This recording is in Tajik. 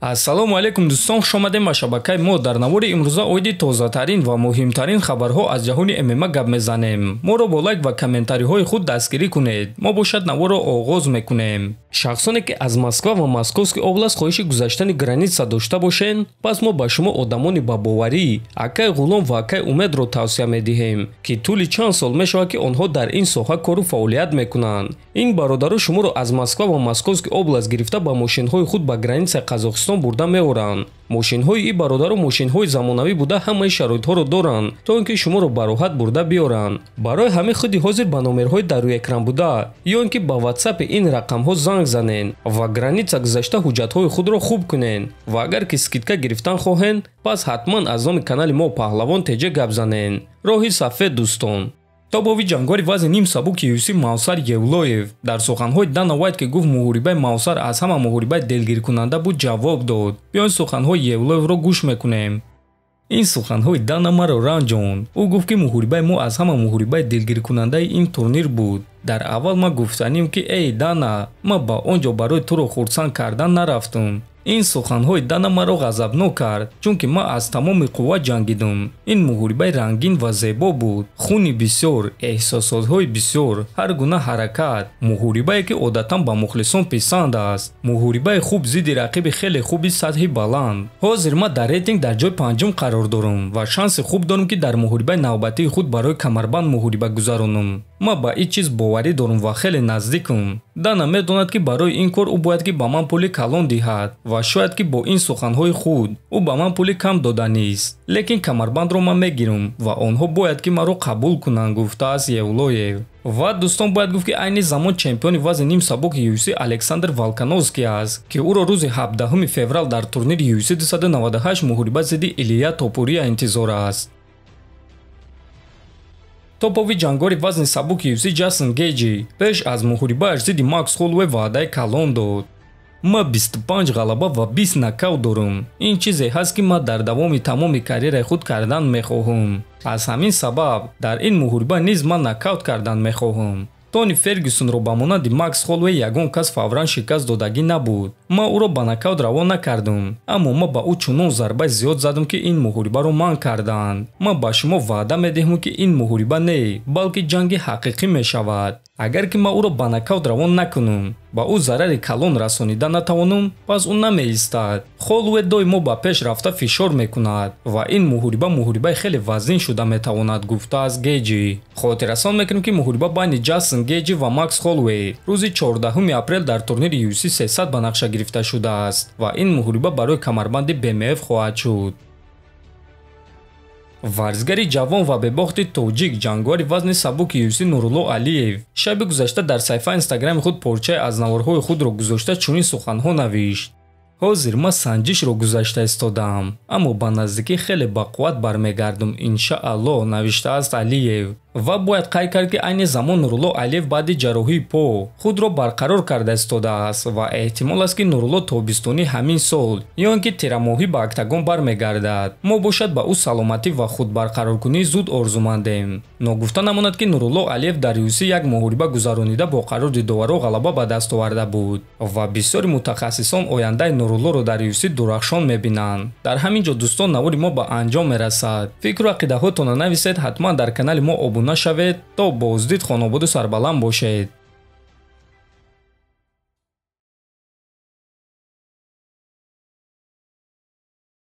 ассалому алайкум дӯстон хуш омадем ба шабакаи мо дар навори имрӯза оиди тозатарин ва муҳимтарин хабарҳо аз ҷаҳони мма гап мезанем моро бо лайк ва комментариҳои худ дастгирӣ кунед мо бошад наворо оғоз мекунем шахсоне ки аз москва ва московский област хоҳиши гузаштани граница дошта бошен пас мо ба шумо одамони бабоварӣ акай ғулом ва акай умедро тавсия медиҳем ки тӯли чанд сол мешавад ки онҳо дар ин соҳа кору фаъолият мекунанд ин бародару шуморо аз москва ва московский област гирифта ба мошинҳои худ ба граница қазоқистон қабристон бурда меоранд мошинҳои и бародару мошинҳои замонавӣ буда ҳамаи шароитҳоро доранд то он ки шуморо бароҳат бурда биёранд барои ҳамин худи ҳозир ба номерҳои дарӯи экран буда ё он ки ба ватсапи ин рақамҳо занг занен ва граница гузашта ҳуҷҷатҳои худро хуб кунен ва агар ки скидка гирифтан хоҳен пас ҳатман аз номи канали мо паҳлавон теҷа гап занен роҳи сафед дӯстон тобови ҷангори вазни ним сабуки юсиф маусар евлоев дар суханҳои дана вайт ки гуфт муҳорибаи маусар аз ҳама муҳорибаи делгиркунанда буд ҷавоб дод биёед суханҳои евлоевро гӯш мекунем ин суханҳои дана маро ранҷонд ӯ гуфт ки муҳорибаи мо аз ҳама муҳорибаи делгиркунандаи ин турнир буд дар аввал ма гуфтанем ки эй дана ма ба он ҷо барои туро хурсанд кардан нарафтум ин суханҳои дана маро ғазабнок кард чунки ман аз тамоми қувва ҷангидум ин муҳорибаи рангин ва зебо буд хуни бисёр эҳсосотҳои бисёр ҳар гуна ҳаракат муҳорибае ки одатан ба мухлисон писанд аст муҳорибаи хуб зидди рақиби хеле хуби сатҳи баланд ҳозир ман дар рейтинг дар ҷои панҷум қарор дорум ва шанси хуб дорум ки дар муҳорибаи навбатии худ барои камарбанд муҳориба гузаронум ман ба ин чиз боварӣ дорум ва хеле наздикам дана медонад ки барои ин кор ӯ бояд ки ба ман пули калон диҳад ва шояд ки бо ин суханҳои худ ӯ ба ман пули кам дода нест лекин камарбандро ман мегирам ва онҳо бояд ки маро қабул кунанд гуфтааст евлоев ва дӯстон бояд гуфт ки айни замон чемпиони вазни ним сабук юс александр валканоски аст ки ӯро рӯзи 17 феврал дар турнири юс 298 муҳориба зидди илия топурия интизор аст топови ҷангори вазни сабуки юз ҷасн гейҷи пеш аз муҳорибааш зидди макс холуэ ваъдаи калон дод ма 25 ғалаба ва 20 накав дорам ин чизе ҳаст ки ма дар давоми тамоми карьераи худ кардан мехоҳам аз ҳамин сабаб дар ин муҳориба низ ман накаут кардан мехоҳам тони фергюсонро ба монанди макс холвей ягон кас фавран шикаст додагӣ набуд ман ӯро ба накавт равон накардам аммо ман ба ӯ чунон зарба зиёд задам ки ин муҳорибаро манъ карданд ман ба шумо ваъда медиҳам ки ин муҳориба не балки ҷанги ҳақиқӣ мешавад агар ки ман ӯро ба накавт равон накунум ба ӯ зарари калон расонида натавонум пас ӯ намеистад холуэ доимо ба пеш рафта фишор мекунад ва ин муҳориба муҳорибаи хеле вазнин шуда метавонад гуфтааст геҷи хотиррасон мекунем ки муҳориба байни ҷастн геҷи ва макс холуэ рӯзи 14 апрел дар турнири юси 300 ба нақша гирифта шудааст ва ин муҳориба барои камарбанди бмф хоҳад шуд варзгари ҷавон ва бебохти тоҷик ҷангвари вазни сабуки юси нурулло алиев шаби гузашта дар саҳифа инстаграми худ порчае аз наворҳои худро гузошта чунин суханҳо навишт ҳозир ман санҷишро гузашта истодаам аммо ба наздикӣ хеле ба қувват бармегардум иншаалло навиштааст алиев ва бояд қайд кард ки айни замон нурулло алиев баъди ҷарроҳии по худро барқарор карда истодааст ва эҳтимол аст ки нурулло тобистони ҳамин сол ё он ки тирамоҳӣ ба актагон бармегардад мо бошад ба ӯ саломатӣ ва худбарқароркунӣ зуд орзумандем ногуфта намонад ки нурулло алиев дар юсӣ як муҳориба гузаронида бо қарорди доваро ғалаба ба даст оварда буд ва бисёри мутахассисон ояндаи нурулоро дар юсӣ дурахшон мебинанд дар ҳамин ҷо дӯстон навори мо ба анҷом мерасад фикру ақидаҳотона нависед ҳатман дар канали мо обу гуна шавед то боздид хонободу сарбаланд бошед